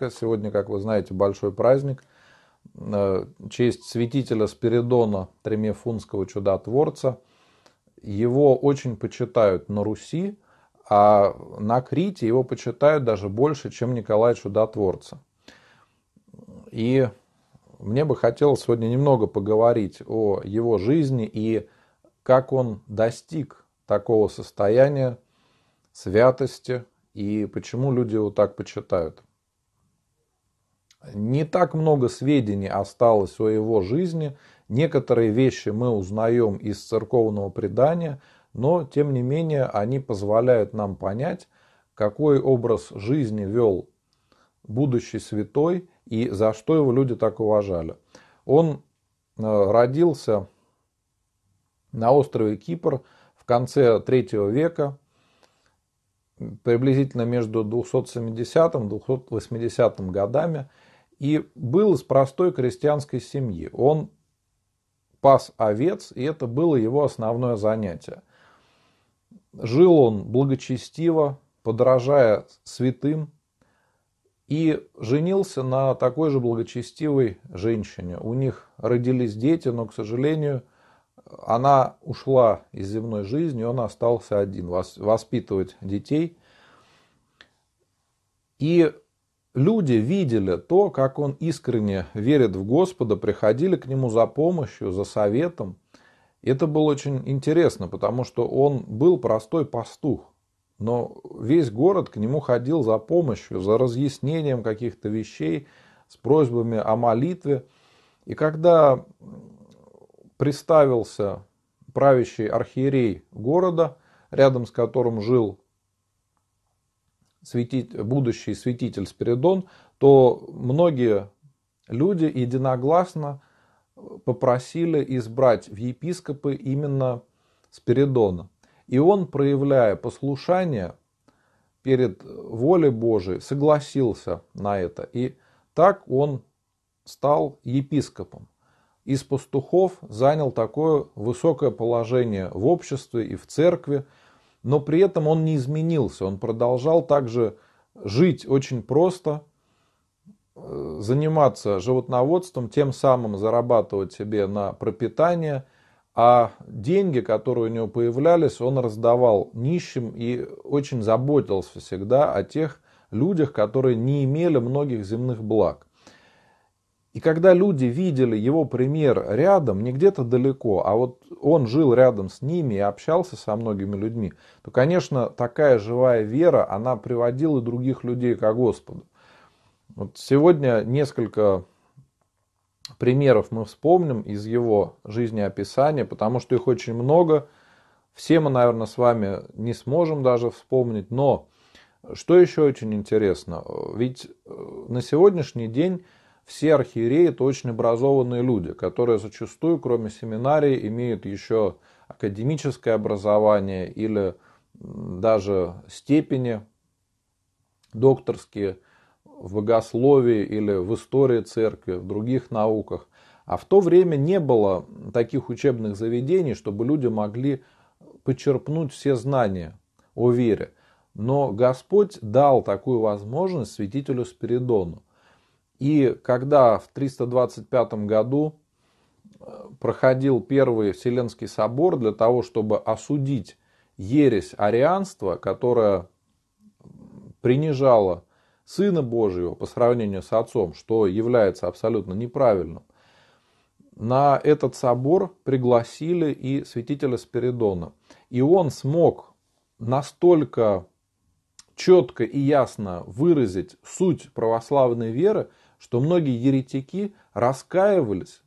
Сегодня, как вы знаете, большой праздник. Э, честь святителя Спиридона Тремефунского чудотворца. Его очень почитают на Руси, а на Крите его почитают даже больше, чем Николая Чудотворца. И мне бы хотелось сегодня немного поговорить о его жизни и как он достиг такого состояния святости и почему люди его так почитают. Не так много сведений осталось о его жизни. Некоторые вещи мы узнаем из церковного предания, но, тем не менее, они позволяют нам понять, какой образ жизни вел будущий святой и за что его люди так уважали. Он э, родился на острове Кипр в конце третьего века, приблизительно между 270-280 годами и был из простой крестьянской семьи. Он пас овец, и это было его основное занятие. Жил он благочестиво, подражая святым, и женился на такой же благочестивой женщине. У них родились дети, но, к сожалению, она ушла из земной жизни, он остался один воспитывать детей. И Люди видели то, как он искренне верит в Господа, приходили к нему за помощью, за советом. Это было очень интересно, потому что он был простой пастух, но весь город к нему ходил за помощью, за разъяснением каких-то вещей, с просьбами о молитве. И когда приставился правящий архиерей города, рядом с которым жил светить, будущий святитель Спиридон, то многие люди единогласно попросили избрать в епископы именно Спиридона. И он, проявляя послушание перед волей Божией, согласился на это. И так он стал епископом. Из пастухов занял такое высокое положение в обществе и в церкви – но при этом он не изменился, он продолжал также жить очень просто, э, заниматься животноводством, тем самым зарабатывать себе на пропитание, а деньги, которые у него появлялись, он раздавал нищим и очень заботился всегда о тех людях, которые не имели многих земных благ. И когда люди видели его пример рядом, не где-то далеко, а вот он жил рядом с ними и общался со многими людьми, то, конечно, такая живая вера, она приводила других людей ко Господу. Вот сегодня несколько примеров мы вспомним из его жизнеописания, потому что их очень много. Все мы, наверное, с вами не сможем даже вспомнить, но что еще очень интересно, ведь э, на сегодняшний день все архиереи это очень образованные люди, которые зачастую, кроме семинарии, имеют еще академическое образование или даже степени докторские в богословии или в истории церкви, в других науках. А в то время не было таких учебных заведений, чтобы люди могли почерпнуть все знания о вере. Но Господь дал такую возможность святителю Спиридону. И когда в 325 году э, проходил Первый Вселенский собор для того, чтобы осудить ересь арианства, которая принижала Сына Божьего по сравнению с Отцом, что является абсолютно неправильным, на этот собор пригласили и святителя Спиридона. И он смог настолько четко и ясно выразить суть православной веры – что многие еретики раскаивались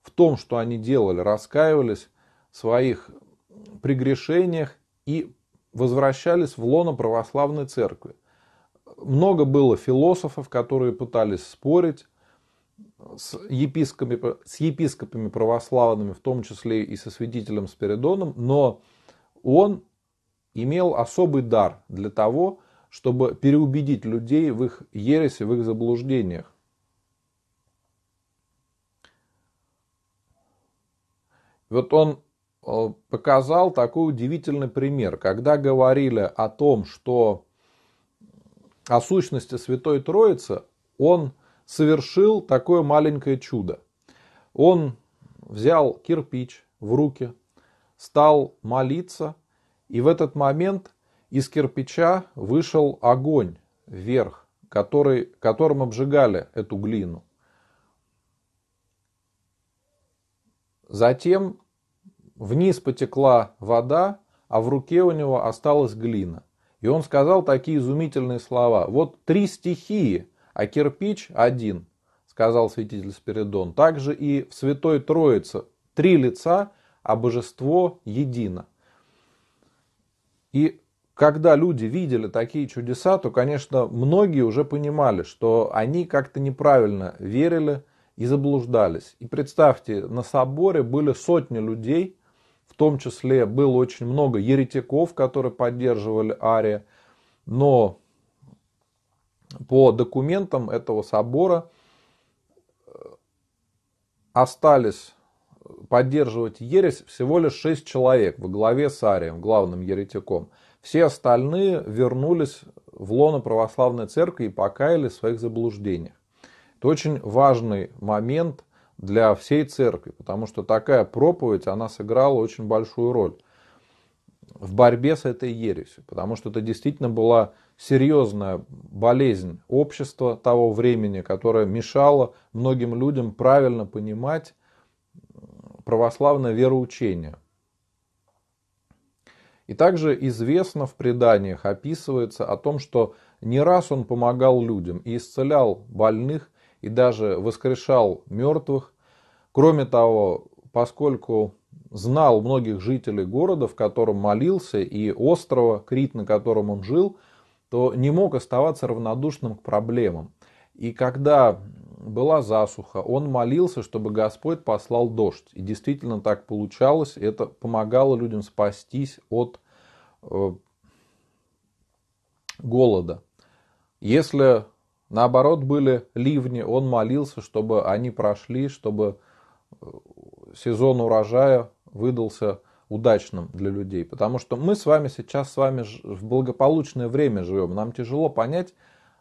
в том, что они делали, раскаивались в своих прегрешениях и возвращались в лоно православной церкви. Много было философов, которые пытались спорить с епископами, с епископами православными, в том числе и со свидетелем Спиридоном, но он имел особый дар для того, чтобы переубедить людей в их ересе, в их заблуждениях. Вот он э, показал такой удивительный пример. Когда говорили о том, что о сущности Святой Троицы, он совершил такое маленькое чудо. Он взял кирпич в руки, стал молиться, и в этот момент из кирпича вышел огонь вверх, который, которым обжигали эту глину. Затем Вниз потекла вода, а в руке у него осталась глина. И он сказал такие изумительные слова. «Вот три стихии, а кирпич один», — сказал святитель Спиридон. «Также и в Святой Троице три лица, а божество едино». И когда люди видели такие чудеса, то, конечно, многие уже понимали, что они как-то неправильно верили и заблуждались. И представьте, на соборе были сотни людей, в том числе было очень много еретиков, которые поддерживали Ария. Но по документам этого собора э, остались поддерживать ересь всего лишь шесть человек во главе с Арием, главным еретиком. Все остальные вернулись в лоно православной церкви и покаяли в своих заблуждениях. Это очень важный момент – для всей церкви, потому что такая проповедь, она сыграла очень большую роль в борьбе с этой ересью, потому что это действительно была серьезная болезнь общества того времени, которая мешала многим людям правильно понимать э, православное вероучение. И также известно в преданиях описывается о том, что не раз он помогал людям и исцелял больных и даже воскрешал мертвых. Кроме того, поскольку знал многих жителей города, в котором молился, и острова Крит, на котором он жил, то не мог оставаться равнодушным к проблемам. И когда была засуха, он молился, чтобы Господь послал дождь. И действительно так получалось. Это помогало людям спастись от э, голода. Если Наоборот, были ливни, он молился, чтобы они прошли, чтобы э, сезон урожая выдался удачным для людей. Потому что мы с вами сейчас с вами в благополучное время живем. Нам тяжело понять,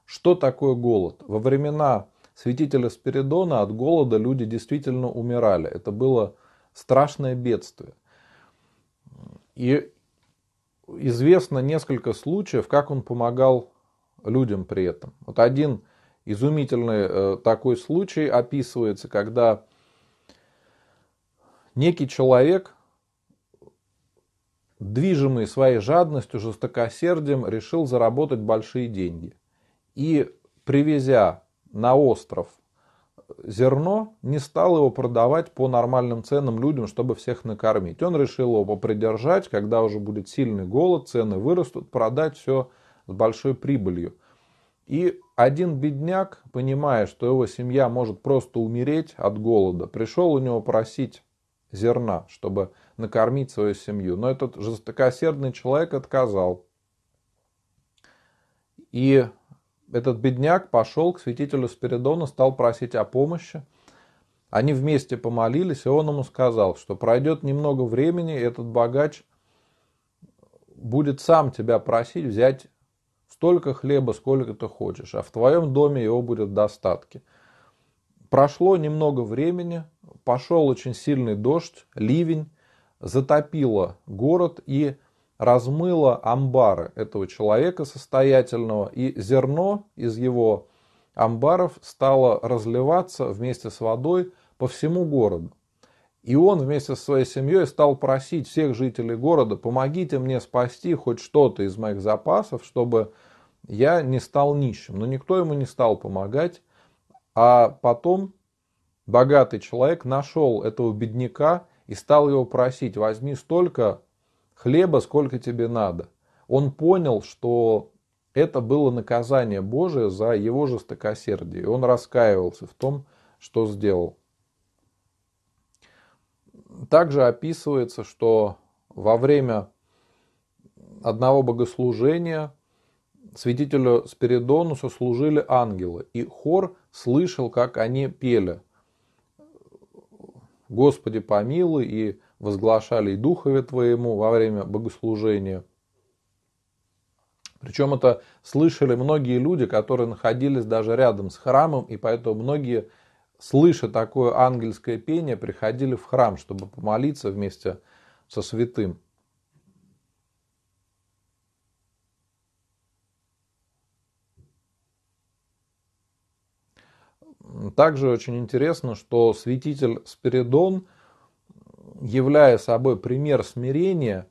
что такое голод. Во времена святителя Спиридона от голода люди действительно умирали. Это было страшное бедствие. И известно несколько случаев, как он помогал людям при этом. Вот один изумительный э, такой случай описывается, когда некий человек, движимый своей жадностью, жестокосердием, решил заработать большие деньги. И привезя на остров зерно, не стал его продавать по нормальным ценам людям, чтобы всех накормить. Он решил его попридержать, когда уже будет сильный голод, цены вырастут, продать все с большой прибылью. И один бедняк, понимая, что его семья может просто умереть от голода, пришел у него просить зерна, чтобы накормить свою семью. Но этот жестокосердный человек отказал. И этот бедняк пошел к святителю Спиридону, стал просить о помощи. Они вместе помолились, и он ему сказал, что пройдет немного времени, и этот богач будет сам тебя просить взять столько хлеба, сколько ты хочешь, а в твоем доме его будет в достатке. Прошло немного времени, пошел очень сильный дождь, ливень, затопило город и размыло амбары этого человека состоятельного, и зерно из его амбаров стало разливаться вместе с водой по всему городу. И он вместе со своей семьей стал просить всех жителей города, помогите мне спасти хоть что-то из моих запасов, чтобы я не стал нищим. Но никто ему не стал помогать. А потом богатый человек нашел этого бедняка и стал его просить, возьми столько хлеба, сколько тебе надо. Он понял, что это было наказание Божие за его жестокосердие. И он раскаивался в том, что сделал. Также описывается, что во время одного богослужения святителю Спиридонусу служили ангелы, и хор слышал, как они пели «Господи помилуй» и возглашали «И духове твоему» во время богослужения. Причем это слышали многие люди, которые находились даже рядом с храмом, и поэтому многие, слыша такое ангельское пение, приходили в храм, чтобы помолиться вместе со святым. Также очень интересно, что святитель Спиридон, являя собой пример смирения,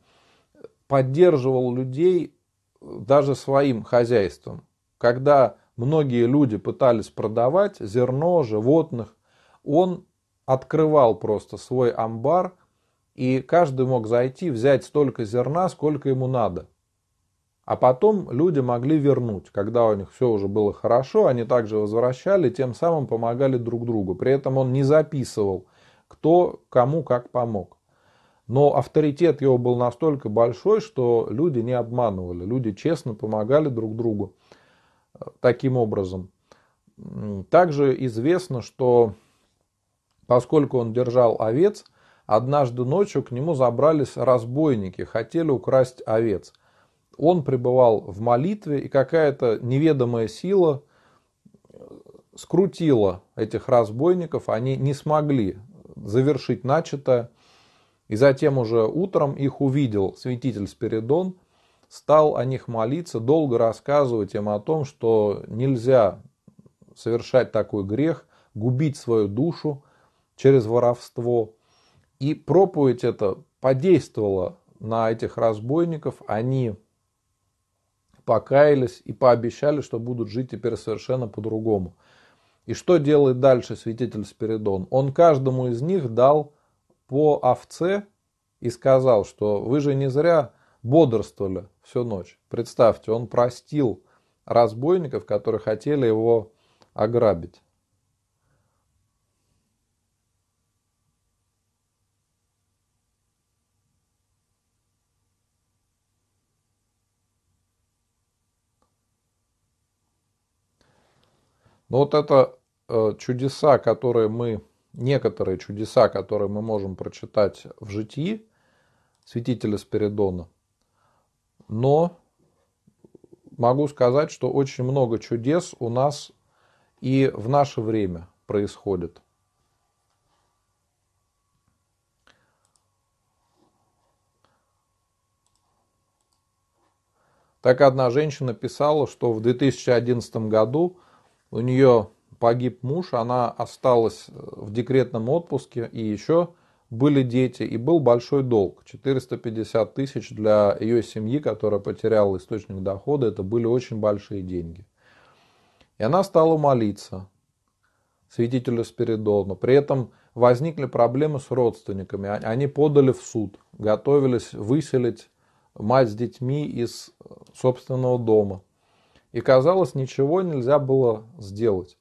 поддерживал людей даже своим хозяйством. Когда многие люди пытались продавать зерно, животных, он открывал просто свой амбар, и каждый мог зайти, взять столько зерна, сколько ему надо – а потом люди могли вернуть. Когда у них все уже было хорошо, они также возвращали, тем самым помогали друг другу. При этом он не записывал, кто кому как помог. Но авторитет его был настолько большой, что люди не обманывали. Люди честно помогали друг другу э, таким образом. Также известно, что поскольку он держал овец, однажды ночью к нему забрались разбойники, хотели украсть овец он пребывал в молитве, и какая-то неведомая сила э, скрутила этих разбойников, они не смогли завершить начатое. И затем уже утром их увидел святитель Спиридон, стал о них молиться, долго рассказывать им о том, что нельзя совершать такой грех, губить свою душу через воровство. И проповедь это подействовала на этих разбойников, они покаялись и пообещали, что будут жить теперь совершенно по-другому. И что делает дальше святитель Спиридон? Он каждому из них дал по овце и сказал, что вы же не зря бодрствовали всю ночь. Представьте, он простил разбойников, которые хотели его ограбить. Но ну, вот это э, чудеса, которые мы, некоторые чудеса, которые мы можем прочитать в житии святителя Спиридона, но могу сказать, что очень много чудес у нас и в наше время происходит. Так одна женщина писала, что в 2011 году у нее погиб муж, она осталась э, в декретном отпуске, и еще были дети, и был большой долг. 450 тысяч для ее семьи, которая потеряла источник дохода, это были очень большие деньги. И она стала молиться святителю Спиридону. При этом возникли проблемы с родственниками. Они подали в суд, готовились выселить мать с детьми из э, собственного дома – и, казалось, ничего нельзя было сделать.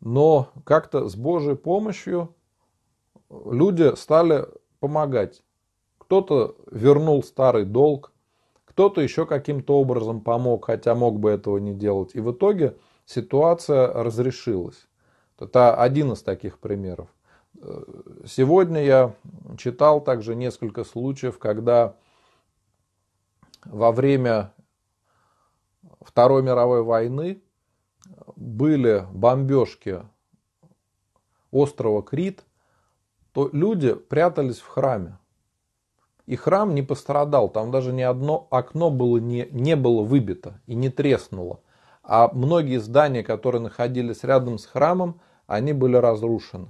Но как-то с Божьей помощью э, люди стали помогать. Кто-то вернул старый долг, кто-то еще каким-то образом помог, хотя мог бы этого не делать. И в итоге ситуация разрешилась. Это один из таких примеров. Э, сегодня я читал также несколько случаев, когда во время Второй мировой войны были бомбежки острова Крит, то люди прятались в храме. И храм не пострадал, там даже ни одно окно было не, не было выбито и не треснуло. А многие здания, которые находились рядом с храмом, они были разрушены.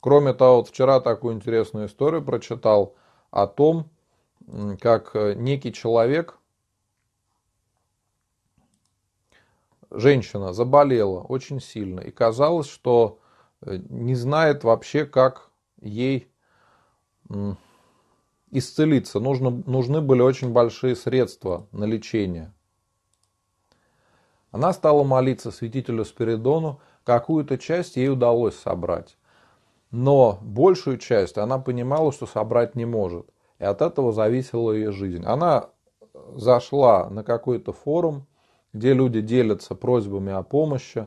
Кроме того, вот вчера такую интересную историю прочитал о том, как э, некий человек, женщина, заболела очень сильно, и казалось, что э, не знает вообще, как ей исцелиться. Нужно, нужны были очень большие средства на лечение. Она стала молиться святителю Спиридону, какую-то часть ей удалось собрать но большую часть она понимала, что собрать не может. И от этого зависела ее жизнь. Она зашла на какой-то форум, где люди делятся просьбами о помощи.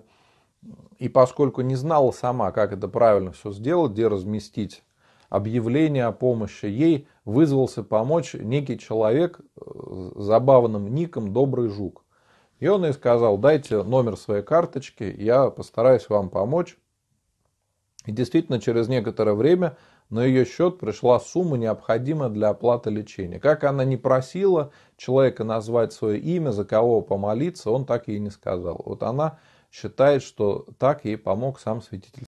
И поскольку не знала сама, как это правильно все сделать, где разместить объявление о помощи, ей вызвался помочь некий человек с э, забавным ником «Добрый жук». И он ей сказал, дайте номер своей карточки, я постараюсь вам помочь. И действительно, через некоторое время на ее счет пришла сумма, необходимая для оплаты лечения. Как она не просила человека назвать свое имя, за кого помолиться, он так ей не сказал. Вот она считает, что так ей помог сам святитель